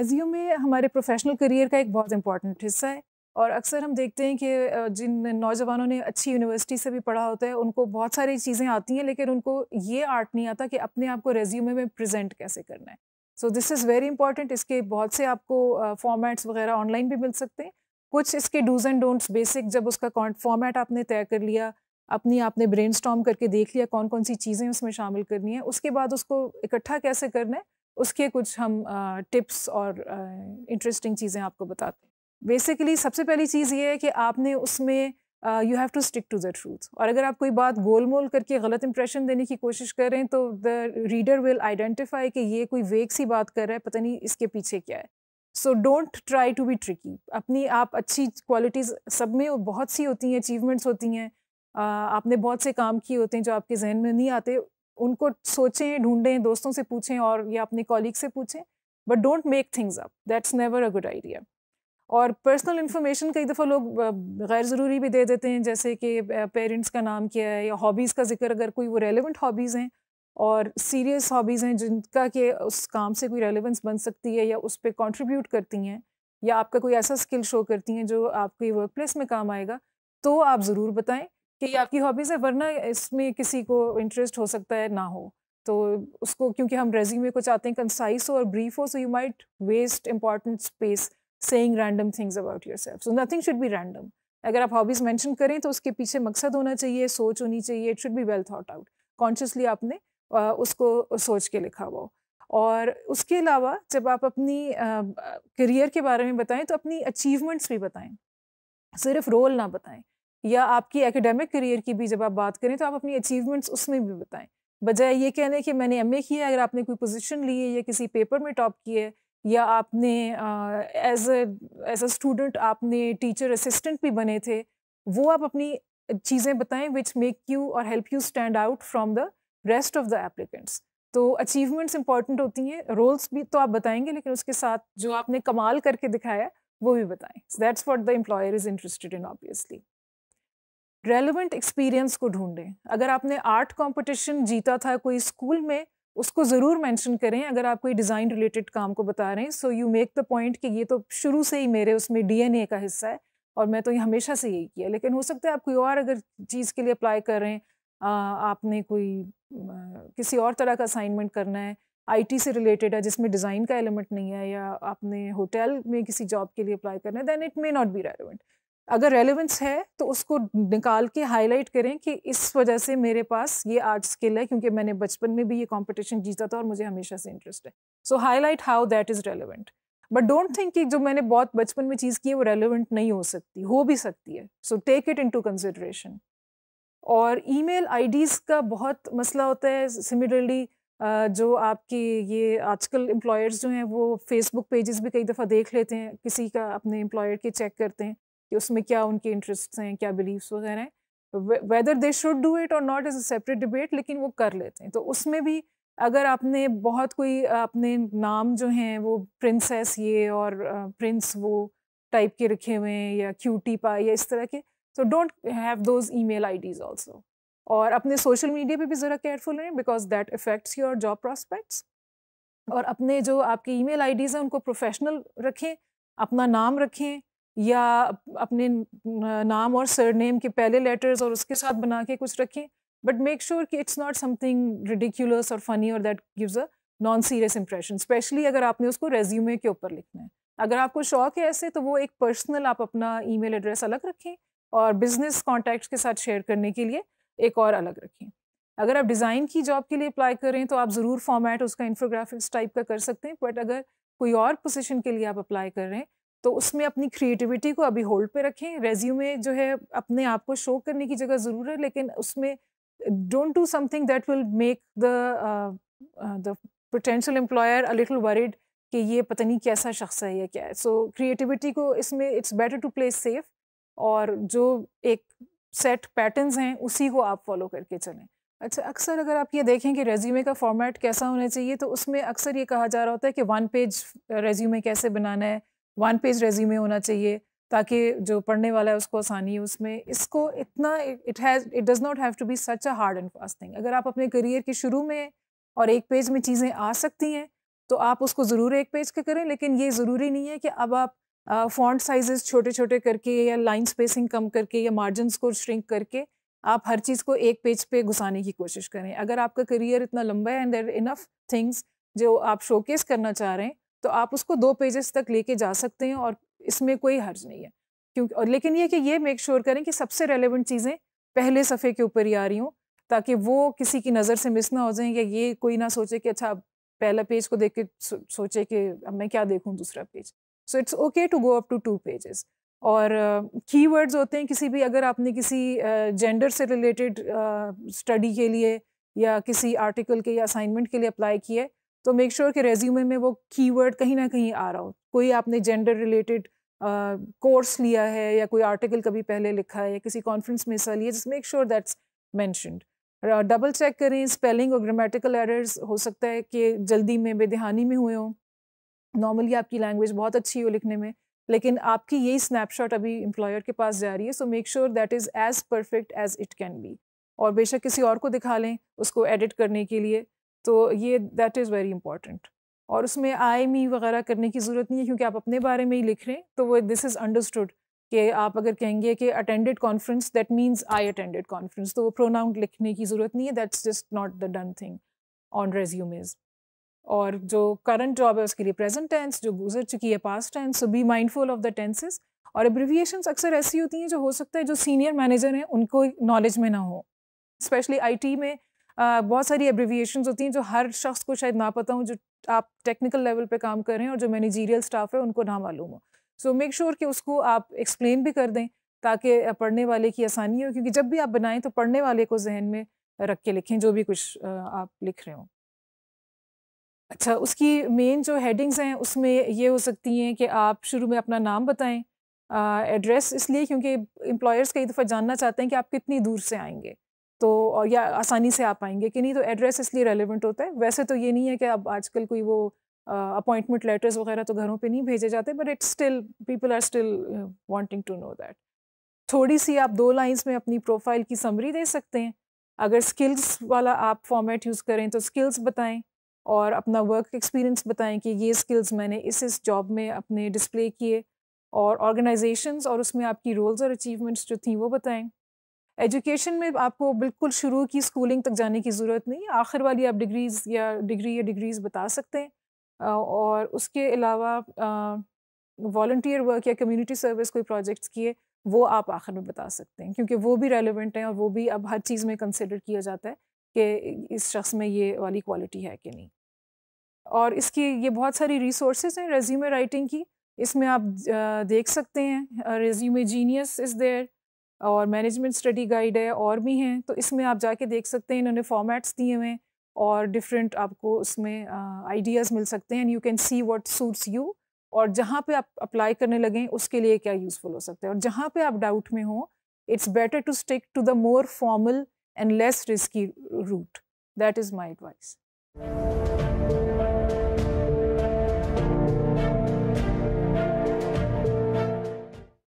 resume में हमारे professional career का एक बहुत इंपॉर्टेंट हिस्सा है और अक्सर हम देखते हैं कि जिन नौजवानों ने अच्छी यूनिवर्सिटी से भी पढ़ा होता है उनको बहुत सारी चीज़ें आती हैं लेकिन उनको ये आर्ट नहीं आता कि अपने आप को रेज्यूमे में प्रेजेंट कैसे करना है so this is very important इसके बहुत से आपको फॉर्मेट्स वगैरह ऑनलाइन भी मिल सकते हैं कुछ इसके डूज एंड डोंट्स बेसिक जब उसका फॉर्मेट आपने तय कर लिया अपनी आपने ब्रेन करके देख लिया कौन कौन सी चीज़ें उसमें शामिल करनी है उसके बाद उसको इकट्ठा कैसे करना है उसके कुछ हम टिप्स और इंटरेस्टिंग चीज़ें आपको बताते हैं बेसिकली सबसे पहली चीज़ ये है कि आपने उसमें you have to stick to the truth और अगर आप कोई बात गोल मोल करके गलत इंप्रेशन देने की कोशिश करें तो द रीडर विल आइडेंटिफाई कि ये कोई वेक सी बात कर रहा है पता नहीं इसके पीछे क्या है so don't try to be tricky अपनी आप अच्छी क्वालिटीज़ सब में बहुत सी होती हैं अचीवमेंट्स होती हैं आपने बहुत से काम किए होते हैं जो आपके जहन में नहीं आते उनको सोचें ढूंढें दोस्तों से पूछें और या अपने कॉलीग से पूछें but don't make things up that's never a good idea और पर्सनल इन्फॉर्मेशन कई दफ़ा लोग गैर ज़रूरी भी दे देते हैं जैसे कि पेरेंट्स का नाम क्या है या हॉबीज़ का जिक्र अगर कोई वो रेलिवेंट हॉबीज़ हैं और सीरियस हॉबीज़ हैं जिनका कि उस काम से कोई रेलिवेंस बन सकती है या उस पर कॉन्ट्रीब्यूट करती हैं या आपका कोई ऐसा स्किल शो करती हैं जो आपके वर्क प्लेस में काम आएगा तो आप ज़रूर बताएं कि आपकी हॉबीज़ है वरना इसमें किसी को इंटरेस्ट हो सकता है ना हो तो उसको क्योंकि हम रेज्यूमे को चाहते हैं कंसाइस हो और ब्रीफ हो so you might waste important space saying random things about yourself so nothing should be random अगर आप हॉबीज़ मेंशन करें तो उसके पीछे मकसद होना चाहिए सोच होनी चाहिए it should be well thought out consciously आपने उसको सोच के लिखा हुआ और उसके अलावा जब आप अपनी करियर के बारे में बताएं तो अपनी अचीवमेंट्स भी बताएं सिर्फ रोल ना बताएं या आपकी एकेडमिक करियर की भी जब आप बात करें तो आप अपनी अचीवमेंट्स उसमें भी बताएं बजाय ये कहने कि मैंने एम किया अगर आपने कोई पोजिशन ली है या किसी पेपर में टॉप किया है या आपने एज एज अ स्टूडेंट आपने टीचर असिस्टेंट भी बने थे वो आप अपनी चीज़ें बताएं विच मेक यू और help you stand out from the rest of the applicants तो अचीवमेंट्स इंपॉर्टेंट होती हैं रोल्स भी तो आप बताएंगे लेकिन उसके साथ जो आपने कमाल करके दिखाया वो भी बताएं that's what the employer is interested in obviously relevant experience को ढूंढें अगर आपने आर्ट कंपटीशन जीता था कोई स्कूल में उसको ज़रूर मेंशन करें अगर आप कोई डिज़ाइन रिलेटेड काम को बता रहे हैं so you make the point कि ये तो शुरू से ही मेरे उसमें डीएनए का हिस्सा है और मैं तो ये हमेशा से यही किया लेकिन हो सकता है आप कोई और अगर चीज़ के लिए अप्लाई कर रहे हैं आपने कोई किसी और तरह का असाइनमेंट करना है आईटी से रिलेटेड है जिसमें डिज़ाइन का एलिमेंट नहीं है या आपने होटल में किसी जॉब के लिए अप्लाई करना है then it may not be relevant अगर रेलिवेंस है तो उसको निकाल के हाईलाइट करें कि इस वजह से मेरे पास ये आर्ट स्किल है क्योंकि मैंने बचपन में भी ये कॉम्पिटिशन जीता था और मुझे हमेशा से इंटरेस्ट है so highlight how that is relevant but don't think कि जो मैंने बहुत बचपन में चीज़ की है वो रेलिवेंट नहीं हो सकती हो भी सकती है so take it into consideration और आई डीज़ का बहुत मसला होता है सिमिलरली जो आपके ये आजकल एम्प्लॉयर्स जो हैं वो फेसबुक पेजेस भी कई दफ़ा देख लेते हैं किसी का अपने एम्प्लॉयर के चेक करते हैं कि उसमें क्या उनके इंटरेस्ट हैं क्या बिलीव्स वगैरह हैं whether they should do it और not is a separate debate लेकिन वो कर लेते हैं तो उसमें भी अगर आपने बहुत कोई अपने नाम जो हैं वो प्रिंसेस ये और प्रिंस वो टाइप के रखे हुए हैं या क्यूटी पाई या इस तरह के so don't have those email IDs also और अपने सोशल मीडिया पे भी ज़रा केयरफुल रहें because that affects your job prospects और अपने जो आपके ईमेल आईडीज़ हैं उनको प्रोफेशनल रखें अपना नाम रखें या अपने नाम और सरनेम के पहले लेटर्स और उसके साथ बना के कुछ रखें बट मेक श्योर कि इट्स नॉट समथिंग रिडिक्यूलस और फनी और that gives a non serious impression especially अगर आपने उसको रेज्यूमे के ऊपर लिखना है अगर आपको शौक है ऐसे तो वो एक पर्सनल आप अपना ईमेल एड्रेस अलग रखें और बिजनेस कॉन्टैक्ट के साथ शेयर करने के लिए एक और अलग रखें अगर आप डिज़ाइन की जॉब के लिए अप्लाई करें तो आप ज़रूर फॉर्मेट उसका इन्फोग्राफिक्स टाइप का कर सकते हैं बट अगर कोई और पोजीशन के लिए आप अप्लाई कर रहे हैं तो उसमें अपनी क्रिएटिविटी को अभी होल्ड पे रखें रेज्यूमे जो है अपने आप को शो करने की जगह ज़रूर है लेकिन उसमें don't do something that will make the the potential employer a little worried कि ये पता नहीं कैसा शख्स है या क्या है सो so, क्रिएटिविटी को इसमें it's better to play safe और जो एक सेट पैटर्न्स हैं उसी को आप फॉलो करके चलें अच्छा अक्सर अगर आप ये देखें कि रेज्यूमे का फॉर्मेट कैसा होना चाहिए तो उसमें अक्सर ये कहा जा रहा होता है कि वन पेज रेज्यूमे कैसे बनाना है वन पेज रेज्यूमे होना चाहिए ताकि जो पढ़ने वाला है उसको आसानी है उसमें इसको इतना it has it does not have to be such a hard and fast thing अगर आप अपने करियर के शुरू में और एक पेज में चीज़ें आ सकती हैं तो आप उसको ज़रूर एक पेज का करें लेकिन ये ज़रूरी नहीं है कि अब आप फॉन्ट साइजेस छोटे छोटे करके या लाइन स्पेसिंग कम करके या मार्जिन को श्रिंक करके आप हर चीज़ को एक पेज पे घुसाने की कोशिश करें अगर आपका करियर इतना लंबा है एंड देर इनफ थिंग्स जो आप शोकेस करना चाह रहे हैं तो आप उसको दो पेजेस तक लेके जा सकते हैं और इसमें कोई हर्ज नहीं है क्योंकि और लेकिन ये कि ये मेक श्योर sure करें कि सबसे रेलिवेंट चीज़ें पहले सफ़े के ऊपर ही आ रही हूँ ताकि वो किसी की नज़र से मिस ना हो जाए या ये कोई ना सोचे कि अच्छा पहला पेज को देख के सोचे कि अब मैं क्या देखूँ दूसरा page so it's okay to go up to two pages और की uh, वर्ड्स होते हैं किसी भी अगर आपने किसी जेंडर uh, से रिलेटेड स्टडी uh, के लिए या किसी आर्टिकल के या असाइनमेंट के लिए अप्लाई किया है तो मेक श्योर sure कि रेज्यूमे में वो कीवर्ड कहीं ना कहीं आ रहा हो कोई आपने जेंडर रिलेटेड कोर्स लिया है या कोई आर्टिकल कभी पहले लिखा है या किसी कॉन्फ्रेंस में हिस्सा लिया just make sure that's mentioned double check करें स्पेलिंग और ग्रामेटिकल एरर्स हो सकता है कि जल्दी में बेदहानी में हुए हों नॉर्मली आपकी लैंग्वेज बहुत अच्छी हो लिखने में लेकिन आपकी यही स्नैपशॉट अभी एम्प्लॉयर के पास जा रही है so make sure that is as perfect as it can be और बेशक किसी और को दिखा लें उसको एडिट करने के लिए तो ये दैट इज़ वेरी इंपॉर्टेंट और उसमें आई मी वगैरह करने की ज़रूरत नहीं है क्योंकि आप अपने बारे में ही लिख रहे हैं तो वो दिस इज़ अंडरस्टूड कि आप अगर कहेंगे कि attended conference that means I attended conference तो वो प्रोनाउंड लिखने की ज़रूरत नहीं है that's just not the done thing on resumes और जो करंट जॉब है उसके लिए प्रेजेंट टेंस जो गुजर चुकी है past tense so be mindful of the tenses और एब्रिविएशंस अक्सर ऐसी होती हैं जो हो सकता है जो सीनियर मैनेजर हैं उनको नॉलेज में ना हो स्पेशली आईटी में बहुत सारी एब्रिविएशन होती हैं जो हर शख्स को शायद ना पता हूँ जो आप टेक्निकल लेवल पे काम कर रहे हैं और जो मैनेजीरियल स्टाफ है उनको ना मालूम हो सो मेक श्योर कि उसको आप एक्सप्लेन भी कर दें ताकि पढ़ने वाले की आसानी हो क्योंकि जब भी आप बनाएं तो पढ़ने वाले को जहन में रख के लिखें जो भी कुछ आप लिख रहे हों अच्छा उसकी मेन जो हेडिंग्स हैं उसमें ये हो सकती हैं कि आप शुरू में अपना नाम बताएं एड्रेस इसलिए क्योंकि एम्प्लॉयर्स कई दफ़ा जानना चाहते हैं कि आप कितनी दूर से आएंगे तो या आसानी से आ पाएंगे कि नहीं तो एड्रेस इसलिए रेलिवेंट होता है वैसे तो ये नहीं है कि अब आजकल कोई वो अपॉइंटमेंट लेटर्स वगैरह तो घरों पे नहीं भेजे जाते but it's still people are still wanting to know that थोड़ी सी आप दो लाइंस में अपनी प्रोफाइल की समरी दे सकते हैं अगर स्किल्स वाला आप फॉर्मेट यूज़ करें तो स्किल्स बताएं और अपना वर्क एक्सपीरियंस बताएं कि ये स्किल्स मैंने इस इस जॉब में अपने डिस्प्ले किए और ऑर्गेनाइजेशंस और उसमें आपकी रोल्स और अचीवमेंट्स जो थी वो बताएं एजुकेशन में आपको बिल्कुल शुरू की स्कूलिंग तक जाने की ज़रूरत नहीं आखिर वाली आप डिग्रीज़ या डिग्री या डिग्रीज़ बता सकते हैं और उसके अलावा वॉल्टियर वर्क या कम्युनिटी सर्विस कोई प्रोजेक्ट्स किए वो आप आखिर में बता सकते हैं क्योंकि वो भी रेलिवेंट हैं और वो भी अब हर चीज़ में कंसिडर किया जाता है कि इस शख्स में ये वाली क्वालिटी है कि नहीं और इसकी ये बहुत सारी रिसोर्स हैं रेज्यूमे राइटिंग की इसमें आप देख सकते हैं रेज्यूमे जीनियस इज़ देयर और मैनेजमेंट स्टडी गाइड है और भी हैं तो इसमें आप जाके देख सकते हैं इन्होंने फॉर्मेट्स दिए हुए और डिफरेंट आपको उसमें आइडियाज़ मिल सकते हैं and you can see what suits you और जहाँ पे आप अप्लाई करने लगें उसके लिए क्या यूज़फुल हो सकता है और जहाँ पे आप डाउट में हो it's better to stick to the more formal and less risky route that is my advice